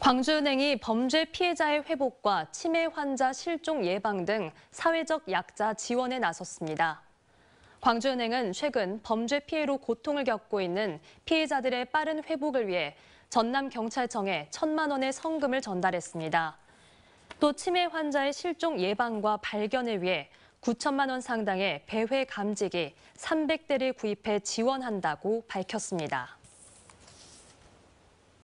광주은행이 범죄 피해자의 회복과 치매 환자 실종 예방 등 사회적 약자 지원에 나섰습니다. 광주은행은 최근 범죄 피해로 고통을 겪고 있는 피해자들의 빠른 회복을 위해 전남경찰청에 천만 원의 성금을 전달했습니다. 또 치매 환자의 실종 예방과 발견을 위해 9천만 원 상당의 배회 감지기 300대를 구입해 지원한다고 밝혔습니다.